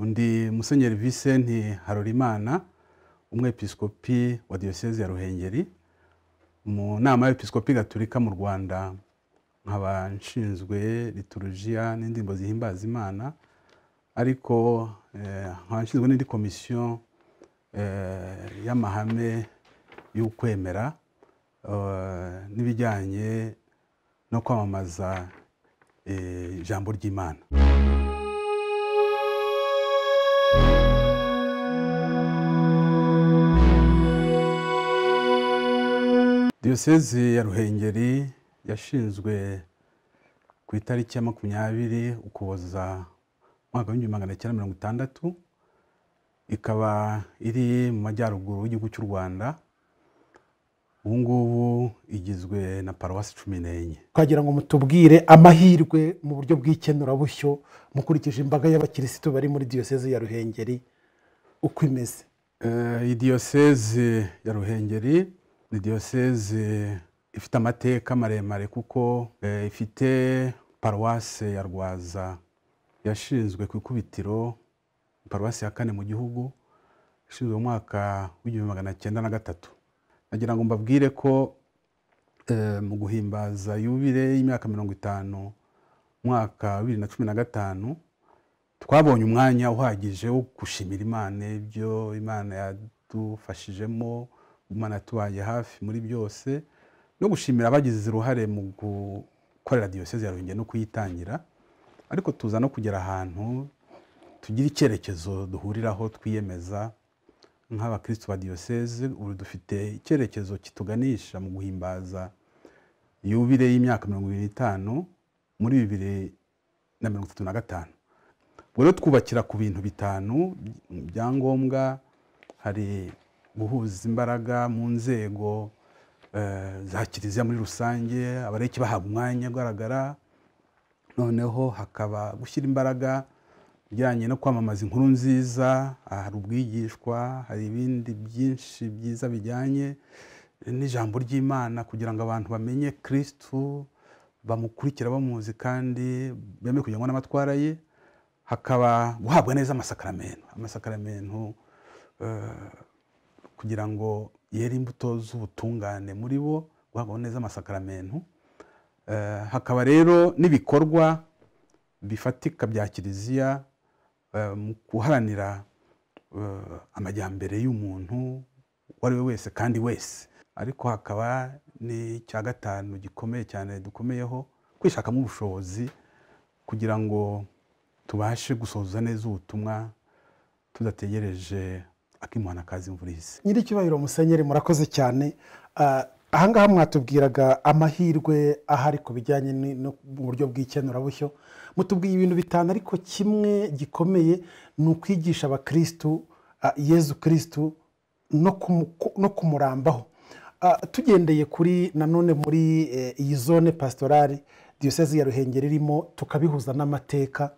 undi musenyeri Vicente harorimana umwepiskopi wa Diyosezi ya ruhengeri mu nama y'episkopi gaturika mu rwanda nkaba nshinzwe liturujiya n'indirimbo zihimbaza imana ariko eh, nkaba nshinzwe n'indi komisiyo eh, y'amahame y'ukwemera eh, n'ibijyanye no kwamamaza ijambo ry'imana Diyosezi ya ruhengeri yashinzwe ku itariki ya makumyabiri ukuboza umwaka w'ibihumbi magana cyenda mirongo itandatu ikaba iri mu majyaruguru y'igihugu cy'u rwanda ubu ngubu igizwe na paruwasi cumi n'enye twagira ngo mutubwire amahirwe mu buryo bw'ikenurabushyo mukurikije imbaga y'abakirisitu bari muri Diyosezi ya ruhengeri uko imeze eh, iyi diyoseze ya ruhengeri ni diyoseze ifite amateka maremare kuko eh, ifite paruwase ya rwaza yashinzwe ku ikubitiro paruwasi ya kane mu gihugu ishinzwe mu mwaka w'igihumbi magana cyenda na gatatu nagira ngo mbabwire ko eh, mu guhimbaza yubire y'imyaka mirongo itanu mwaka wa bibiri na cumi na gatanu twabonye umwanya uhagije wo gushimira imana ibyo imana yadufashijemo imana yatubaye hafi muri byose no gushimira abagize uruhare mu gukorera diyoseze ya ruhengeri no kuyitangira ariko tuza no kugera ahantu tugira icyerekezo duhuriraho twiyemeza nk'abakirisitu ba diyoseze ubu dufite icyerekezo kituganisha mu guhimbaza yubire y'imyaka mirongo ibiri n'itanu muri bibiri na mirongo itatu na gatanu rero twubakira ku bintu bitanu byangombwa hari guhuza imbaraga mu nzego eh, za kiliziya muri rusange abareki bahabwa umwanya ugaragara noneho hakaba gushyira imbaraga bijyanye no kwamamaza inkuru nziza hari ubwigishwa hari ibindi byinshi byiza bijyanye n'ijambo ry'imana kugira ngo abantu bamenye kirisitu bamukurikira bamuzi kandi bemeye kugira n'amatwara ye hakaba guhabwa neza amasakaramentu amasakaramentu eh, kugira ngo yere imbuto z'ubutungane muri bo guhabwa neza amasakaramentu eh, hakaba rero n'ibikorwa bifatika bya kiliziya eh, mu guharanira eh, amajyambere y'umuntu uwo ari we wese kandi wese ariko hakaba n'icya gatanu gikomeye cyane dukomeyeho kwishakamo ubushobozi kugira ngo tubashe gusohoza neza ubutumwa tudategereje akimana kazi mvurizi nyir'ikibayiro musenyeri murakoze cyane ah, ahangaha mwatubwiraga amahirwe ahari ku bijyanye mu n'uburyo bw'ikenurabushyo mutubwiye ibintu bitanu ariko kimwe gikomeye ni ukwigisha abakirisitu ah, yezu kirisitu no kumurambaho ah, tugendeye kuri nanone muri eh, iyi zone pasitorari diyosezi ya ruhengeri irimo tukabihuza n'amateka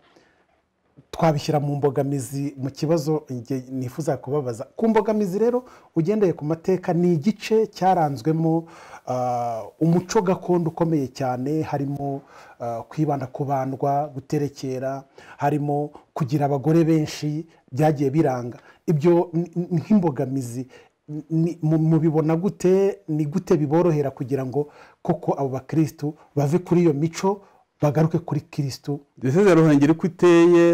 twabishyira mu mbogamizi mu kibazo nifuza kubabaza ku mbogamizi rero ugendeye ku mateka ni igice cyaranzwemo uh, umuco gakondo ukomeye cyane harimo uh, kwibanda ku bandwa guterekera harimo kugira abagore benshi byagiye biranga ibyo nk'imbogamizi mubibona gute ni gute biborohera kugira ngo koko abo bakirisitu bave kuri iyo mico bagaruke kuri kirisito isezerano ruhengeri ko iteye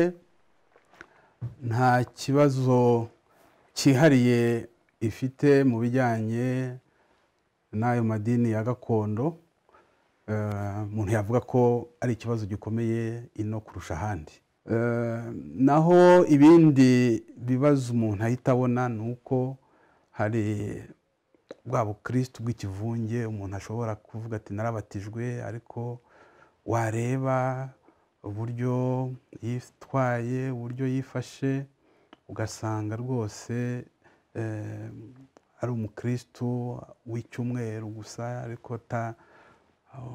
nta kibazo cyihariye ifite mu bijyanye n'ayo madini ya gakondo eh, umuntu yavuga ko ari ikibazo gikomeye ino kurusha ahandi eh, naho ibindi bibazo umuntu ahita abona ni uko hari bwa bukirisitu bw'ikivunge umuntu ashobora kuvuga ati narabatijwe ariko wareba uburyo yitwaye uburyo yifashe ugasanga rwose eh, ari umukirisitu w'icyumweru gusa ariko ta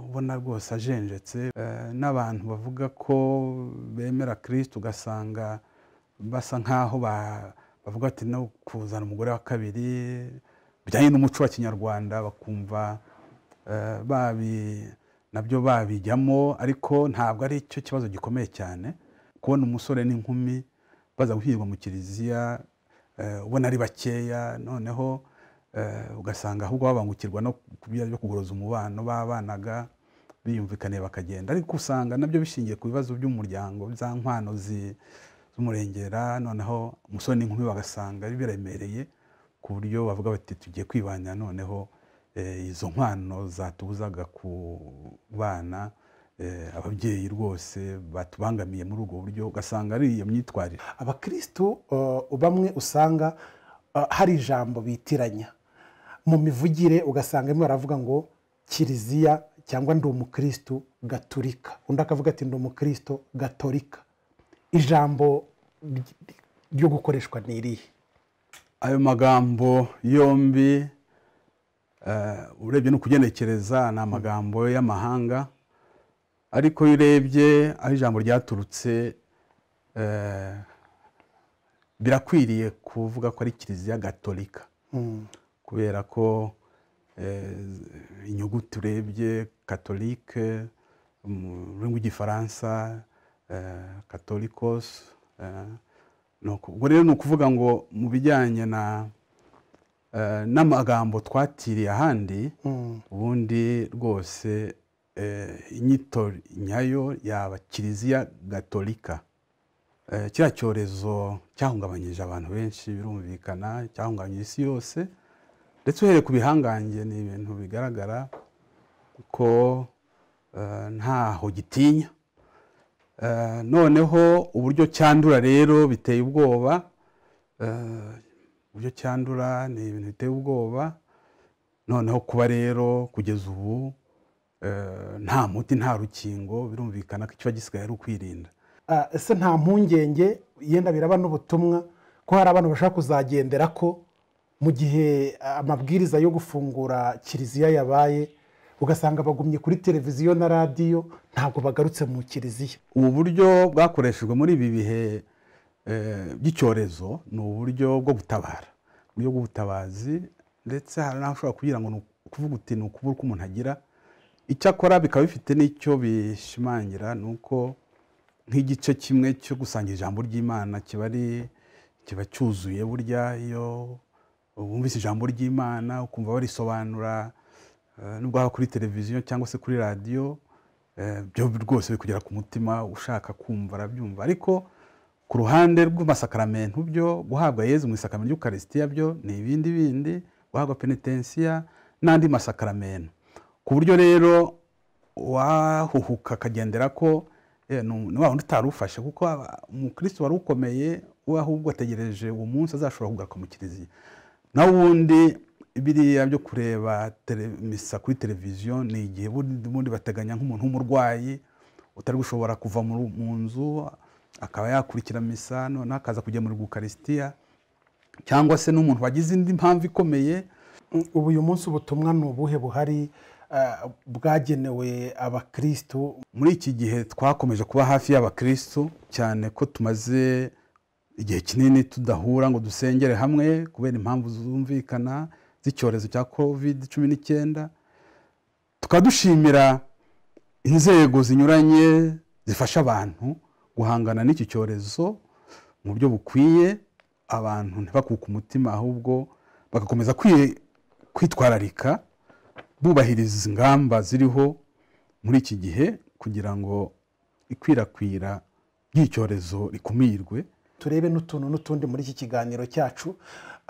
ubona rwose ajenjetse eh, n'abantu bavuga ko bemera kirisitu ugasanga basa nk'aho bavuga ati no kuzana umugore wa kabiri bijyanye n'umuco wa kinyarwanda bakumva eh, babi nabyo babijyamo ariko ntabwo ari cyo kibazo gikomeye cyane kubona umusore n'inkumi baza guhirwa mu kiliziya eh, ubona ari bakeya noneho eh, ugasanga ahubwo babangukirwa no byo kugoroza umubano babanaga biyumvikaniye bakagenda ariko usanga nabyo bishingiye ku bibazo by'umuryango za nkwano z'umurengera noneho umusore n'inkumi bagasanga biremereye ku buryo bavuga bati tugiye kwibanya noneho Eh, izo nkwano zatubuzaga ku bana eh, ababyeyi rwose batubangamiye muri ubwo buryo ugasanga ari iyo myitwarire abakirisitu eh, bamwe usanga hari ijambo bitiranya mu mivugire ugasanga imwe baravuga ngo kiliziya cyangwa ndi umukirisitu gaturika undi akavuga ati ndi umukirisitu gatorika ijambo ryo gukoreshwa ni irihe ayo magambo yombi Eh, urebye no kugenekereza ni amagambo y'amahanga ariko iyo urebye aho ijambo ryaturutse eh, birakwiriye kuvuga ko ari kiliziya gatolika hmm. kubera ko eh, inyuguti urebye katolike mu rurimi rw'igifaransa katolikos ubwo rero ni ukuvuga ngo mu bijyanye na Eh, n'amagambo twatiriye ahandi hmm. ubundi rwose eh, inyito nyayo yaba kiliziya gatolika eh, kiriya cyorezo cyahungabanyije abantu benshi birumvikana cyahungabanyije isi yose ndetse uhereye ku bihangange ni ibintu bigaragara ko ntaho gitinya noneho uburyo cyandura rero biteye ubwoba uburyo cyandura ni ibintu biteye ubwoba noneho kuba rero kugeza ubu eh, nta muti nta rukingo birumvikana ko ikiba gisigaye ari ukwirinda ah, ese nta mpungenge yenda biraba n'ubutumwa ko hari abantu bashaka kuzagendera ko mu gihe ah, amabwiriza yo gufungura kiliziya yabaye ugasanga bagumye kuri televiziyo na radiyo ntabwo bagarutse mu kiliziya ubu buryo bwakoreshejwe muri ibi bihe Eh, by'icyorezo ni uburyo bwo gutabara uburyo bw'ubutabazi ndetse hari n'aho ushobora kugira ngo ni ukuvuga uti ni ukubura uko umuntu agira icyakora bikaba bifite n'icyo bishimangira ni uko nk'igice kimwe cyo gusangira ijambo ry'imana kiba ari kiba cyuzuye burya iyo wumvise ijambo ry'imana ukumva barisobanura eh, nubwo haba kuri televiziyo cyangwa se kuri radiyo eh, byo rwose bikugera ku mutima ushaka kumva arabyumva ariko ku ruhande rw'amasakaramentu byo guhabwa yezu mu isakamento ry'ukarisitiya byo ni ibindi bindi guhabwa penitensiya n'andi masakaramentu ku buryo rero wahuhuka akagendera ko ni wa wundi utari ufashe kuko umukirisitu wari ukomeye we ahubwo ategereje uwo munsi azashobora kugaruka mu kiliziya naho ubundi biriya byo kureba misa kuri televiziyo ni igihe ubundi bateganya nk'umuntu w'umurwayi utari gushobora kuva mu nzu akaba yakurikira misa noneho akaza kugemurwa ukarisitiya cyangwa se n'umuntu wagize indi mpamvu ikomeye ubu uyu munsi ubutumwa ni ubuhe buhari eh, bwagenewe abakirisitu muri iki gihe twakomeje kuba hafi y'abakirisitu cyane ko tumaze igihe kinini tudahura ngo dusengere hamwe kubera impamvu zumvikana z'icyorezo cya kovide cumi n'icyenda tukaba inzego zinyuranye zifasha abantu guhangana n'iki cyorezo mu buryo bukwiye abantu ntibakuke umutima ahubwo bagakomeza kwitwararika bubahiriza ingamba ziriho muri iki gihe kugira ngo ikwirakwira ry'icyorezo rikumirwe turebe n'utuntu n'utundi muri iki kiganiro cyacu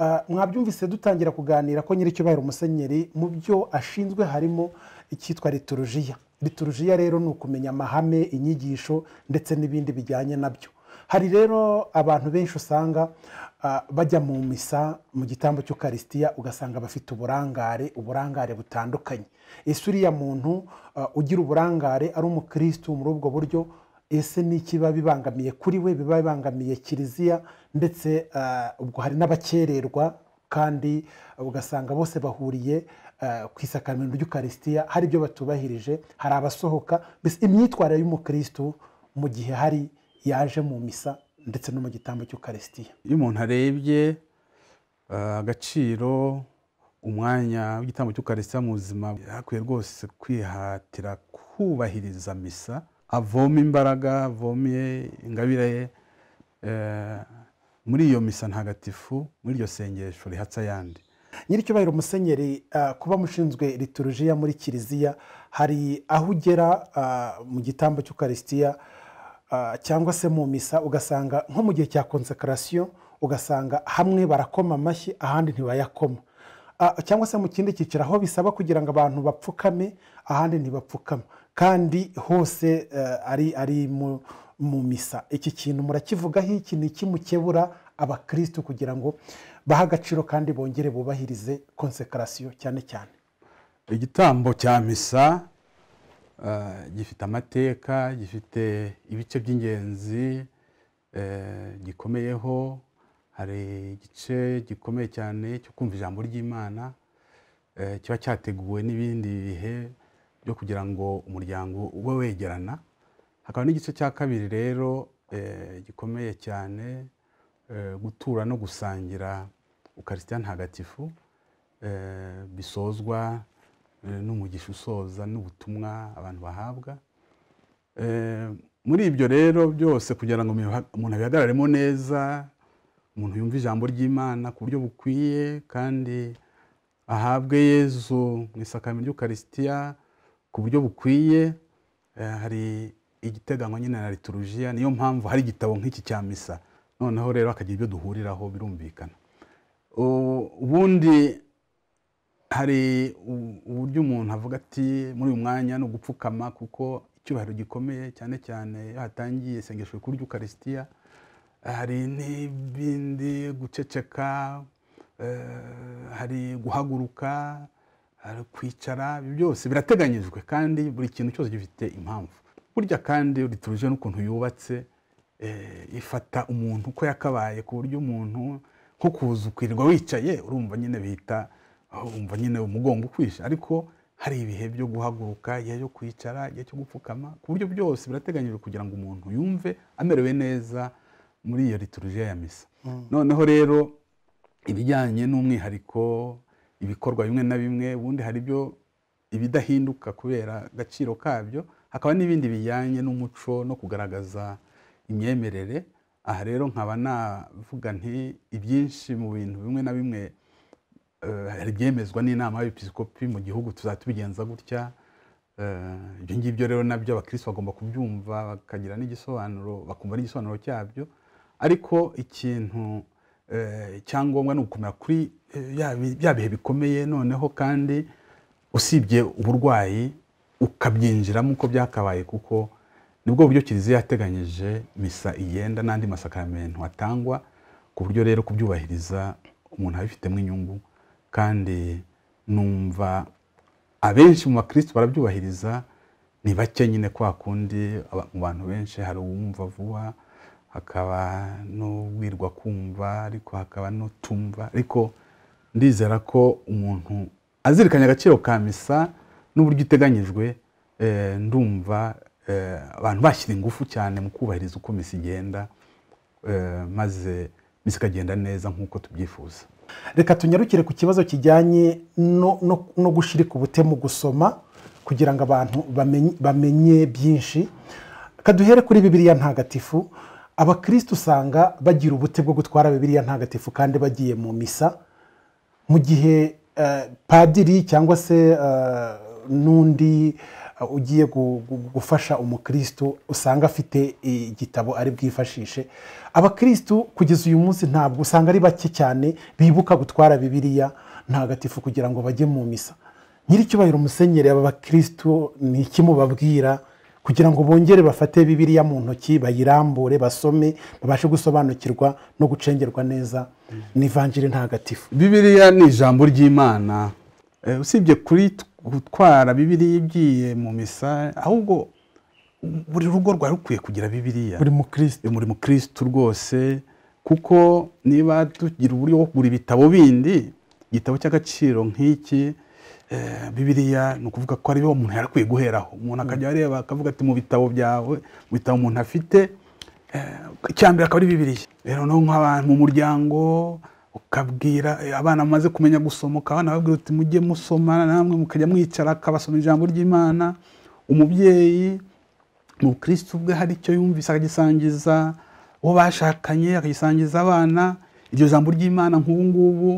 ah, mwabyumvise dutangira kuganira ko nyir'icyo ubaye mu byo ashinzwe harimo icyitwa litorojiya liturujiya rero ni ukumenya amahame inyigisho ndetse n'ibindi bijyanye nabyo hari rero abantu benshi usanga ah, bajya mu misa mu gitambo cy'ukarisitiya ugasanga bafite uburangare uburangare butandukanye ese uriya muntu ah, ugira uburangare ari umukirisitu muri ubwo buryo ese ni biba bibangamiye kuri we biba bibangamiye kiliziya ndetse ah, ubwo hari n'abakererwa kandi ugasanga bose bahuriye Eh, ku isakaramentu ry'ukarisitiya hari ibyo batubahirije hari abasohoka mbese imyitwarire y'umukirisitu mu gihe hari yaje mu misa ndetse no mu gitambo cy'ukarisitiya iyo umuntu arebye eh, agaciro umwanya w'igitambo cy'ukarisitiya mu buzima hakwiye rwose kwihatira kubahiriza misa avoma imbaraga avomye ingabire ye eh, muri iyo misa ntagatifu muri iryo sengesho rihatse ayandi nyiricyubahiro musenyeri uh, kuba mushinzwe liturujiya muri kiliziya hari aho ugera uh, mu gitambo cy'ukarisitiya uh, cyangwa se mu misa ugasanga nko mu gihe cya konsekarasiyo ugasanga hamwe barakoma amashyi ahandi ntibayakoma cyangwa se mu kindi cyiciro aho bisaba kugira ngo abantu bapfukame ahandi ntibapfukame kandi hose ari ari mu misa iki kintu murakivugaho iki ni ikimukebura abakirisitu kugira ngo baha agaciro kandi bongere bubahirize konsekarasiyo cyane cyane igitambo cya misa eh, gifite amateka gifite ibice by'ingenzi eh, gikomeyeho hari igice gikomeye cyane cyo kumva ijambo ry'imana eh, kiba cyateguwe n'ibindi bihe byo kugira ngo umuryango ube wegerana hakaba n'igice cya kabiri rero gikomeye cyane Eh, gutura no gusangira ukarisitiya ntagatifu eh, bisozwa eh, n'umugisha usoza n'ubutumwa abantu bahabwa muri ibyo rero byose kugira ngo umuntu abihagararemo neza umuntu yumva ijambo ry'imana ku buryo bukwiye kandi ahabwe yezu mu isakamento ry'ukarisitiya ku buryo bukwiye hari igiteganywa nyine na liturujia niyo mpamvu hari igitabo nk'iki cya misa noneho rero hakagira ibyo duhuriraho birumvikana ubundi hari uburyo umuntu avuga ati muri uyu mwanya ni ugupfukama kuko icyubahiro gikomeye cyane cyane iyo hatangiye isengesho rikuru ry'ukarisitiya hari n'ibindi guceceka eh, hari guhaguruka hari kwicara byose birateganyijwe kandi buri kintu cyose gifite impamvu burya kandi rituje n'ukuntu yubatse Eh, ifata umuntu uko yakabaye ku buryo umuntu nko kuza ukirirwa wicaye urumva nyine bita urumva nyine umugongo ukwisha ariko hari ibihe byo guhaguruka igihe cyo kwicara igihe cyo gupfukama ku buryo byose birateganyijwe kugira ngo umuntu yumve amerewe neza muri iyo liturujia ya misa mm. noneho rero ibijyanye n'umwihariko ibikorwa bimwe na bimwe ubundi hari ibyo ibidahinduka kubera agaciro kabyo hakaba n'ibindi bijyanye n'umuco no kugaragaza imyemerere aha rero nkaba navuga nti ibyinshi mu bintu bimwe na bimwe hari eh, n'inama y'episikopi mu gihugu tuzajya tubigenza gutya eh, ibyo ngibyo rero nabyo abakirisi bagomba kubyumva bakagira n'igisobanuro bakumva n'igisobanuro cyabyo ariko ikintu eh, icyangombwa ni ugukomera kuri bya bihe bikomeye noneho kandi usibye uburwayi ukabyinjiramo uko byakabaye kuko nibwo buryo kiliziya yateganyije misa iyenda n'andi masakamento atangwa ku buryo rero kubyubahiriza umuntu abifitemo inyungu kandi numva abenshi mu bakirisitu barabyubahiriza ni bake nyine kwa kundi mu bantu benshi hari uwumva vuba hakaba n'ubwirwa kumva ariko hakaba n'utumva ariko ndizera ko umuntu azirikanya agaciro ka misa n'uburyo iteganyijwe eh, ndumva Eh, abantu bashyira ingufu cyane mu kubahiriza uko misi igenda eh, maze misi ikagenda neza nk'uko tubyifuza reka tunyarukire ku kibazo kijyanye no gushirika ubute mu gusoma kugira ngo abantu bamenye byinshi kaduhere kuri bibiriya ntagatifu abakirisitu usanga bagira ubute bwo gutwara bibiriya ntagatifu kandi bagiye mu misa mu gihe eh, padiri cyangwa se n'undi Uh, ugiye gufasha umukristo usanga afite eh, igitabo ari bwifashishe abakristo kugeza uyu munsi ntabwo usanga ari bake cyane bibuka gutwara bibiliya ntagatifu kugira ngo bajye mu misa nyir'icyubahiro musenyeri aba bakristo ni iki mubabwira kugira ngo bongere bafate bibiliya mu ntoki bayirambure basome babashe gusobanukirwa no gucengerwa neza mm. n'ivanjiri ntagatifu bibiliya ni ijambo ry'imana Eh, usibye kuri gutwara bibiriya igiye mu misa ahubwo buri rugo rwari rukwiye kugira bibiriya buri mukirisitu eh, rwose kuko niba tugira uburyo bwo kugura ibitabo bindi igitabo cy'agaciro nk'iki eh, bibiriya ni ukuvuga ko ariyo umuntu yari akwiye guheraho umuntu mm. akajya areba akavuga ati mu bitabo byawe mu bitabo umuntu afite mbere akaba ari bibiriya rero nk'abantu mu muryango ukabwira abana amaze kumenya gusoma ukaba nababwira uti mujye musoma namwe mukajya mwicara akabasoma ijambo ry'imana umubyeyi mu bukirisitu bwe hari icyo yumvise akagisangiza uwo bashakanye akagisangiza abana iryo jambo ry'imana nk'ubu ngubu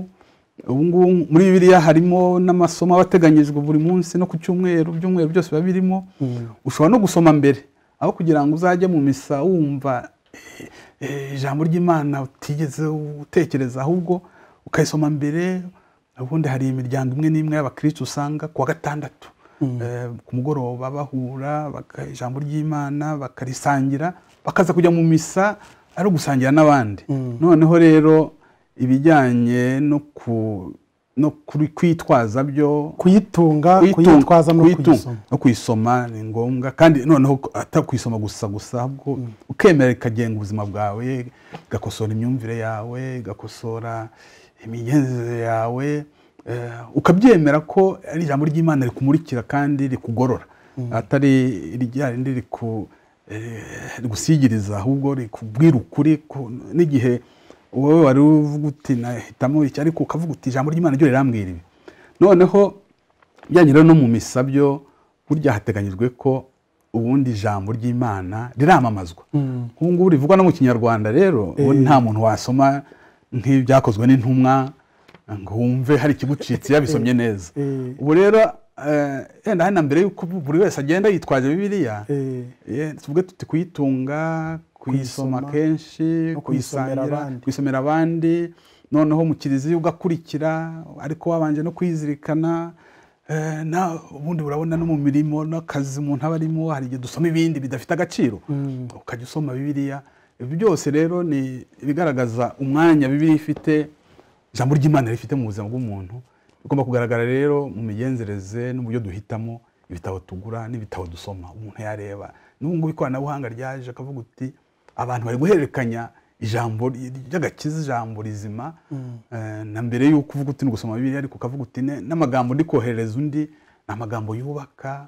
ubu ngubu muri bibiliya harimo n'amasomo aba ateganyijwe buri munsi no ku cyumweru ibyumweru byose biba birimo mm. ushobora no gusoma mbere aho kugira ngo uzajye mu misa wumva Eh, ijambo ry'imana utigeze utekereza ahubwo ukayisoma mbere ubundi hari imiryango imwe n'imwe y'abakirisitu usanga kuwa gatandatu mm. eh, ku mugoroba bahura ijambo ry'imana bakarisangira bakaza kujya mu misa ari ugusangira n'abandi mm. noneho rero ibijyanye no ku no kwitwaza byo kuyitunga kuyitwaza no kuyisoma ni ngombwa kandi noneho atakwisoma gusa gusa ahubwo mm. ukemera ikagenga ubuzima bwawe igakosora imyumvire yawe igakosora imigenzere yawe eh, ukabyemera ko ari ijambo ry'imana rikumurikira kandi rikugorora mm. atari rya rindi eh, rigusigiriza ahubwo rikubwira ukuri n'igihe wowe wari uvuga uti nahitamo iki ariko ukavuga uti ijambo ry'imana ryo rirambwira ibi noneho bijyanye no mu misabyo burya hateganyijwe ko ubundi ijambo ry'imana riramamazwa nk'ubu mm. ngubu rivugwa no mu kinyarwanda rero eh. nta muntu wasoma nk'ibyakozwe n'intumwa ngo wumve hari ikigucitse yabisomye eh. neza eh. ubu rero yenda eh, eh, hano mbere y'uko buri wese agenda yitwaje bibiliya eh. tuvuge tuti kuyitunga kuyisoma kenshi kuyisangira kuyisomera abandi noneho mu kiliziya ugakurikira ariko wabanje no kwizirikana kuyizirikana ubundi urabona no mu mirimo n'akazi umuntu aba arimo hari igihe dusoma ibindi bidafite agaciro mm. ukajya usoma bibiliya ibi byose rero ni ibigaragaza umwanya bibiliya ifite ijambo ry'imana rifite mu buzima bw'umuntu bigomba kugaragara rero mu migenzereze n'uburyo duhitamo ibitabo tugura n'ibitabo dusoma umuntu yareba n'ubu ngubu ikoranabuhanga ryaje akavuga uti abantu bari guhererekanya ijambo ry'agakiza ijambo rizima mm. eh, na mbere y'uko uvuga uti ni gusoma bibiri ariko ukavuga uti n'amagambo ndi koherereza undi ni amagambo yubaka